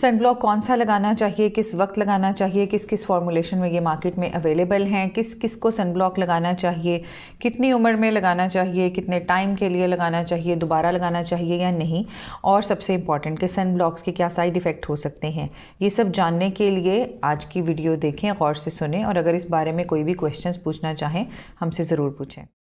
sunblock कौन सा लगाना चाहिए किस वक्त लगाना चाहिए किस किस फॉर्मुलेशन में ये मार्केट में अवेलेबल हैं किस किस को सनब्लॉक लगाना चाहिए कितनी उम्र में लगाना चाहिए कितने टाइम के लिए लगाना चाहिए दोबारा लगाना चाहिए या नहीं और सबसे इम्पॉर्टेंट कि सन ब्लॉक्स के क्या साइड इफ़ेक्ट हो सकते हैं ये सब जानने के लिए आज की वीडियो देखें गौर से सुने और अगर इस बारे में कोई भी क्वेश्चन पूछना चाहें हमसे ज़रूर पूछें